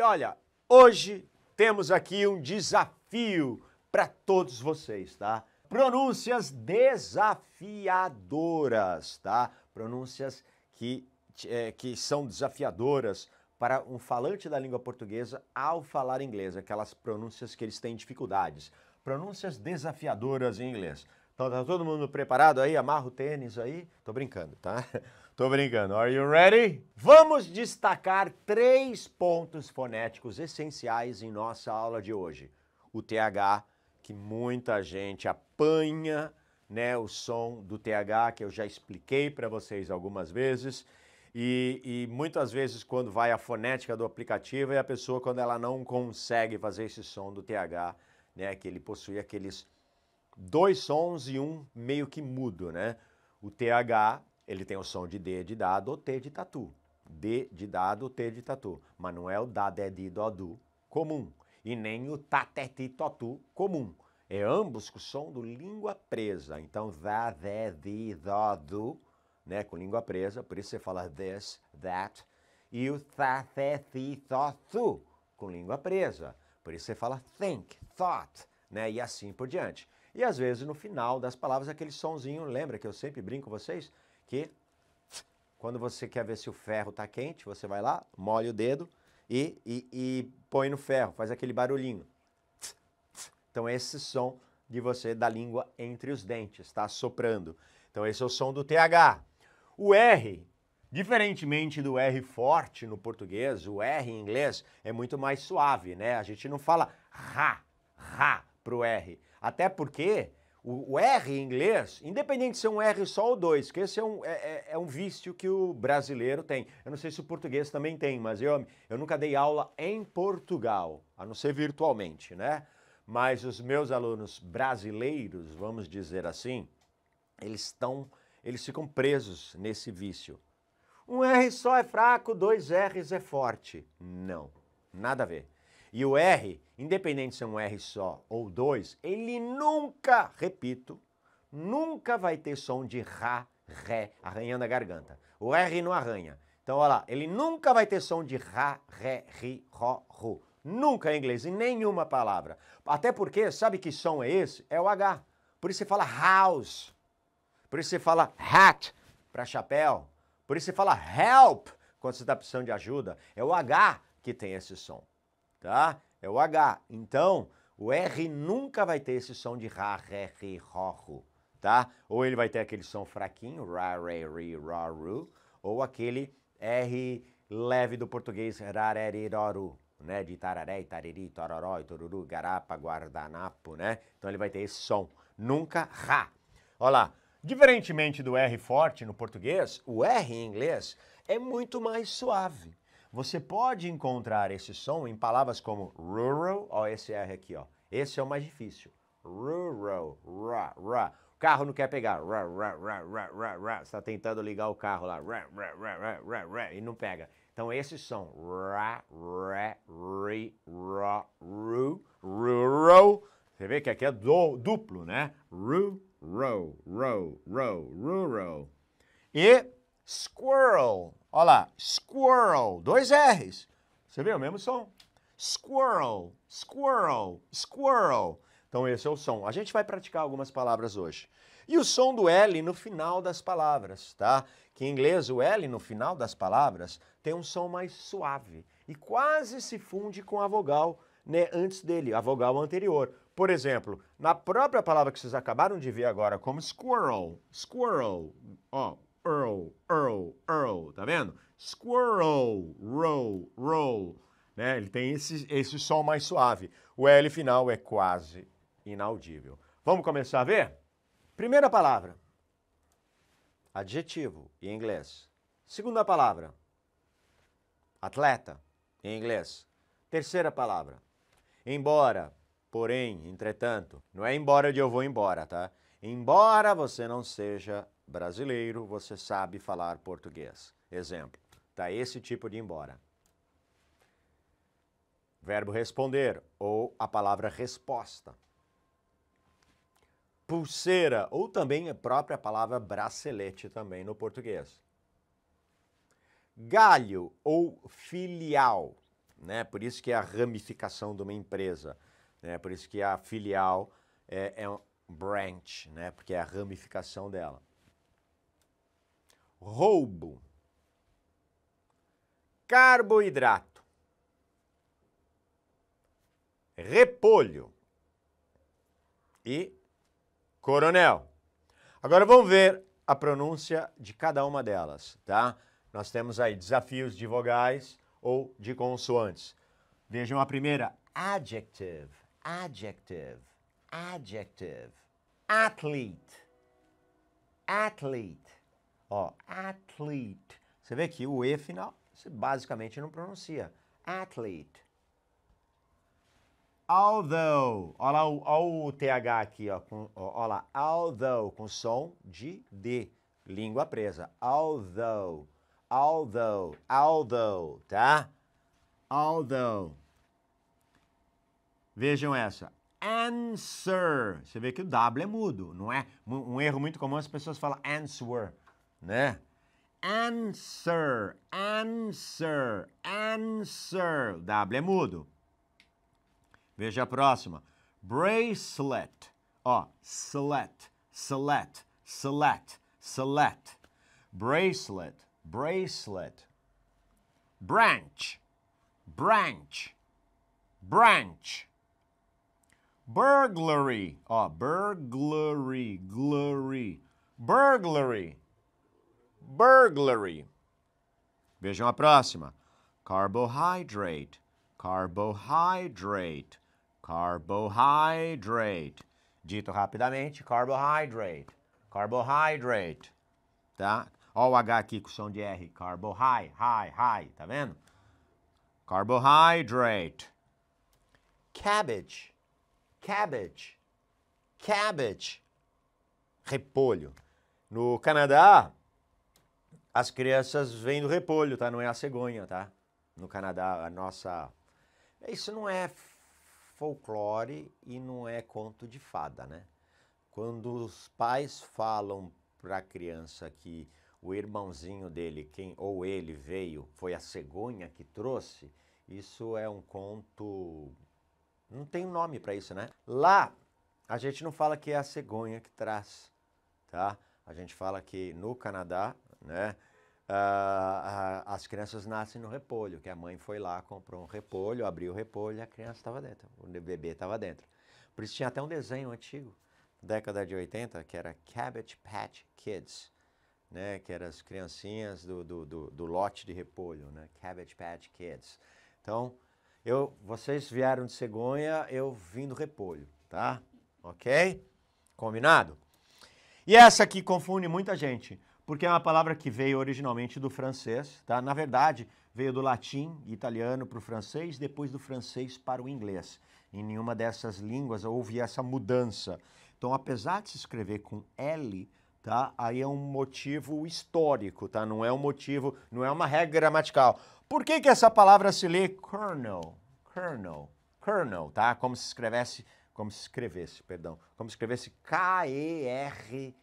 E olha, hoje temos aqui um desafio para todos vocês, tá? Pronúncias desafiadoras, tá? Pronúncias que, é, que são desafiadoras para um falante da língua portuguesa ao falar inglês, aquelas pronúncias que eles têm dificuldades. Pronúncias desafiadoras em inglês. Então tá todo mundo preparado aí? Amarra o tênis aí? Tô brincando, tá? Tô brincando. Are you ready? Vamos destacar três pontos fonéticos essenciais em nossa aula de hoje. O TH, que muita gente apanha, né, o som do TH, que eu já expliquei para vocês algumas vezes. E, e, muitas vezes quando vai a fonética do aplicativo e a pessoa quando ela não consegue fazer esse som do TH, né, que ele possui aqueles dois sons e um meio que mudo, né? O TH, ele tem o som de D de dado ou T de tatu. D de dado, T de tatu. Mas não é o du comum. E nem o totu, tá, comum. É ambos com o som do língua presa. Então, dadedidodu, né? Com língua presa, por isso você fala this, that. E o totu, tá, com língua presa. Por isso você fala think, thought, né? E assim por diante. E às vezes no final das palavras aquele sonzinho, lembra que eu sempre brinco com vocês que quando você quer ver se o ferro está quente, você vai lá, molha o dedo e, e, e, põe no ferro, faz aquele barulhinho. Então esse som de você da língua entre os dentes, está soprando. Então esse é o som do TH. O R, diferentemente do R forte no português, o R em inglês é muito mais suave, né? A gente não fala ra, ra pro R. Até porque o, o, R em inglês, independente de ser é um R só ou dois, que esse é um, é, é, é, um vício que o brasileiro tem. Eu não sei se o português também tem, mas eu, eu nunca dei aula em Portugal, a não ser virtualmente, né? Mas os meus alunos brasileiros, vamos dizer assim, eles estão, eles ficam presos nesse vício. Um R só é fraco, dois R's é forte. Não, nada a ver. E o R, independente se é um R só ou dois, ele nunca, repito, nunca vai ter som de Rá, Ré, arranhando a garganta. O R não arranha. Então, olha lá, ele nunca vai ter som de Rá, Ré, Ri, Ró, Ru. Nunca em inglês, em nenhuma palavra. Até porque, sabe que som é esse? É o H. Por isso você fala house. Por isso você fala hat, para chapéu. Por isso você fala help, quando você está precisando de ajuda. É o H que tem esse som tá? É o H. Então, o R nunca vai ter esse som de ra, ré, ri, ro, ru, tá? Ou ele vai ter aquele som fraquinho, ra, re, ri, ro, ru, ou aquele R leve do português, ra, re, ri, ro, ru, né? De tararé, tariri, tororó, toruru, garapa, guardanapo, né? Então ele vai ter esse som. Nunca ra. Olha lá. Diferentemente do R forte no português, o R em inglês é muito mais suave. Você pode encontrar esse som em palavras como rural, ó esse R aqui, ó. Esse é o mais difícil. Rural, ra, ra. O carro não quer pegar. Ra, ra, ra, ra, ra, ra. Você está tentando ligar o carro lá. Ra, ra, ra, ra, ra, ra, e não pega. Então esse som. Ra, ra, ri, ra, ru, rural. Você vê que aqui é do, duplo, né? Ru, ro, ro, ro, rural. E Squirrel. Olha lá, squirrel, dois R's. Você vê o mesmo som? Squirrel, squirrel, squirrel. Então esse é o som. A gente vai praticar algumas palavras hoje. E o som do L no final das palavras, tá? Que em inglês o L no final das palavras tem um som mais suave e quase se funde com a vogal né, antes dele, a vogal anterior. Por exemplo, na própria palavra que vocês acabaram de ver agora, como squirrel, squirrel, ó, Earl, Earl, Earl, tá vendo? Squirrel, roll, roll. Né? Ele tem esse, esse som mais suave. O L final é quase inaudível. Vamos começar a ver? Primeira palavra, adjetivo, em inglês. Segunda palavra, atleta, em inglês. Terceira palavra, embora, porém, entretanto. Não é embora de eu vou embora, tá? Embora você não seja brasileiro, você sabe falar português. Exemplo, tá esse tipo de embora. Verbo responder ou a palavra resposta. Pulseira ou também a própria palavra bracelete também no português. Galho ou filial, né? Por isso que é a ramificação de uma empresa, né? Por isso que a filial é, é um branch, né? Porque é a ramificação dela roubo, carboidrato, repolho e coronel. Agora vamos ver a pronúncia de cada uma delas, tá? Nós temos aí desafios de vogais ou de consoantes. Vejam a primeira: adjective, adjective, adjective, athlete, athlete. Ó, athlete. Você vê que o E final você basicamente não pronuncia. Athlete. Although. Olha lá o, olha o TH aqui, ó, com, olha lá. Although, com som de D. Língua presa. Although. Although. Although, tá? Although. Vejam essa. Answer. Você vê que o W é mudo, não é? Um erro muito comum as pessoas falam answer. 네. answer, answer, answer. W é mudo. Veja a próxima. Bracelet. Ó, select, select, select, select. Bracelet, bracelet. Branch, branch, branch. Burglary. Ó, burglary, glory. Burglary. burglary. Vejam a próxima. Carbohydrate, carbohydrate, carbohydrate. Dito rapidamente, carbohydrate, carbohydrate, tá? Ó o H aqui com som de R, Carbohydrate. high, high, tá vendo? Carbohydrate. Cabbage, cabbage, cabbage. Repolho. No Canadá, as crianças vêm do repolho, tá? Não é a cegonha, tá? No Canadá, a nossa. Isso não é folclore e não é conto de fada, né? Quando os pais falam para a criança que o irmãozinho dele, quem ou ele veio, foi a cegonha que trouxe, isso é um conto. Não tem nome para isso, né? Lá, a gente não fala que é a cegonha que traz, tá? A gente fala que no Canadá né? Ah, ah, as crianças nascem no repolho, que a mãe foi lá, comprou um repolho, abriu o repolho e a criança estava dentro, o bebê estava dentro. Por isso tinha até um desenho antigo, década de 80, que era Cabbage Patch Kids, né? que eram as criancinhas do, do, do, do lote de repolho, né? Cabbage Patch Kids. Então, eu, vocês vieram de cegonha, eu vim do repolho, tá? Ok? Combinado? E essa aqui confunde muita gente porque é uma palavra que veio originalmente do francês, tá? Na verdade, veio do latim italiano para o francês, depois do francês para o inglês. Em nenhuma dessas línguas houve essa mudança. Então, apesar de se escrever com L, tá? Aí é um motivo histórico, tá? Não é um motivo, não é uma regra gramatical. Por que que essa palavra se lê kernel? Kernel. Kernel, tá? Como se escrevesse, como se escrevesse, perdão, como se escrevesse K E R -L.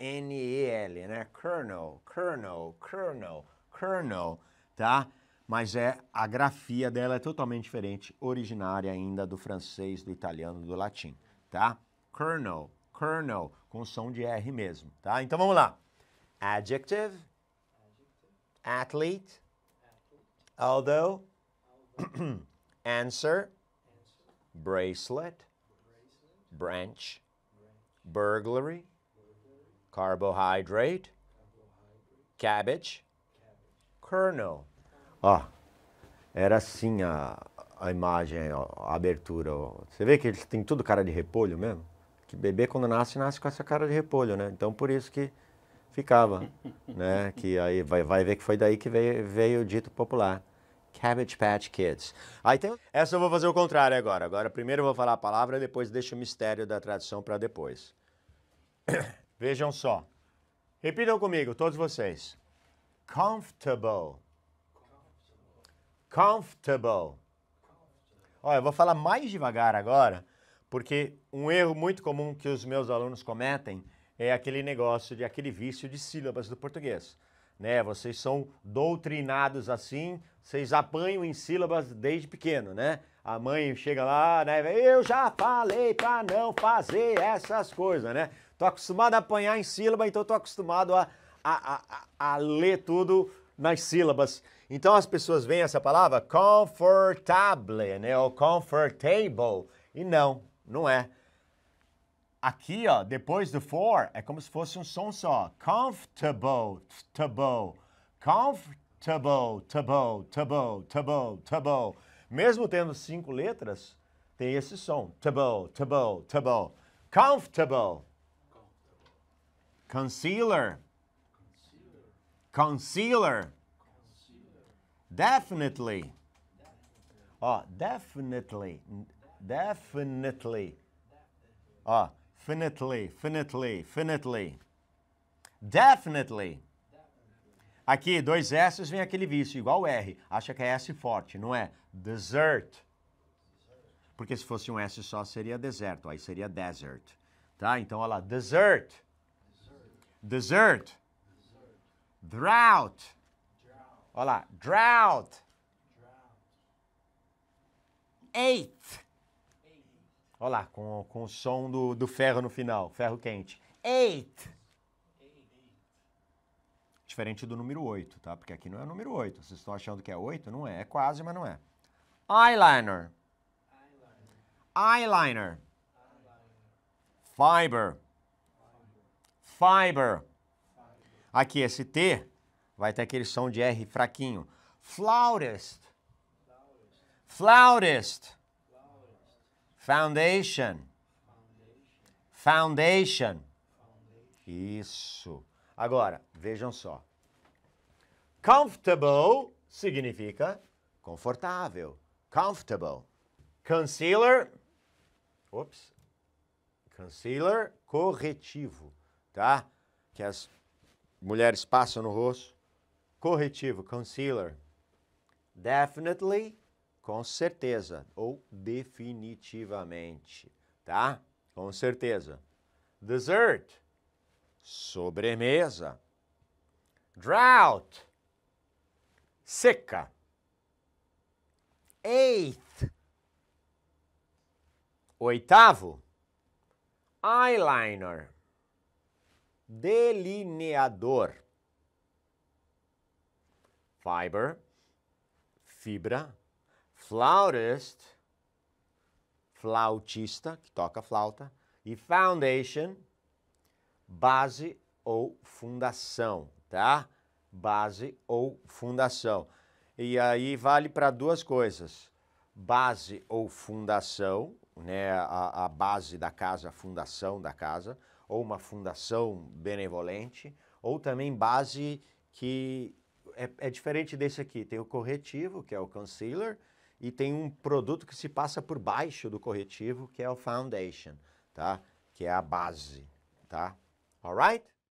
N-E-L, né? Kernel, kernel, kernel, kernel, tá? Mas é a grafia dela é totalmente diferente, originária ainda do francês, do italiano, do latim, tá? Kernel, kernel, com som de R mesmo, tá? Então vamos lá. Adjective, athlete, although, answer, bracelet, branch, burglary, carbohydrate, cabbage, kernel. Ó, era assim a, a imagem, ó, a abertura. Ó. Você vê que eles têm tudo cara de repolho mesmo? Que bebê quando nasce, nasce com essa cara de repolho, né? Então por isso que ficava, né? Que aí vai, vai ver que foi daí que veio, veio o dito popular. Cabbage Patch Kids. Aí tem... Essa eu vou fazer o contrário agora. Agora primeiro eu vou falar a palavra, depois deixo o mistério da tradução para depois. Vejam só. Repitam comigo, todos vocês. Comfortable. Comfortable. Olha, eu vou falar mais devagar agora, porque um erro muito comum que os meus alunos cometem é aquele negócio de aquele vício de sílabas do português. Né? Vocês são doutrinados assim, vocês apanham em sílabas desde pequeno, né? A mãe chega lá, né? Eu já falei para não fazer essas coisas, né? Tô acostumado a apanhar em sílaba, então tô acostumado a, a, a, a ler tudo nas sílabas. Então as pessoas veem essa palavra confortable, né? Ou comfortable. E não, não é. Aqui, ó, depois do for, é como se fosse um som só. Comfortable, table, comfortable, table, table, table, table. Mesmo tendo cinco letras, tem esse som. Table, table, table. Comfortable. Concealer. Concealer. Definitely. Ó, ah, definitely. Definitely. Ó, ah, finitely, finitely, finitely. Definitely. Aqui, dois S's vem aquele vício, igual R. Acha que é S forte, não é? Desert. Porque se fosse um S só, seria deserto. Aí seria desert. Tá? Então, olha lá, desert. Desert. Drought. Olha lá. Drought. Eight. Olha lá, com, com o som do, do ferro no final. Ferro quente. Eight. Diferente do número 8, tá? Porque aqui não é o número 8. Vocês estão achando que é 8? Não é. É quase, mas não é. Eyeliner. Eyeliner. Eyeliner. Eyeliner. Fiber. Fiber. Aqui, esse T vai ter aquele som de R fraquinho. Flautist. Flautist. Foundation. Foundation. Isso. Agora, vejam só. Comfortable significa confortável. Comfortable. Concealer. Ops. Concealer corretivo tá? Que as mulheres passam no rosto. Corretivo, concealer. Definitely, com certeza ou definitivamente, tá? Com certeza. Dessert, sobremesa. Drought, seca. Eighth, oitavo. Eyeliner, delineador. Fiber, fibra, flautist, flautista, que toca flauta, e foundation, base ou fundação, tá? Base ou fundação. E aí vale para duas coisas. Base ou fundação, né? A, a base da casa, a fundação da casa ou uma fundação benevolente, ou também base que é, é diferente desse aqui. Tem o corretivo, que é o concealer, e tem um produto que se passa por baixo do corretivo, que é o foundation, tá? Que é a base, tá? Alright?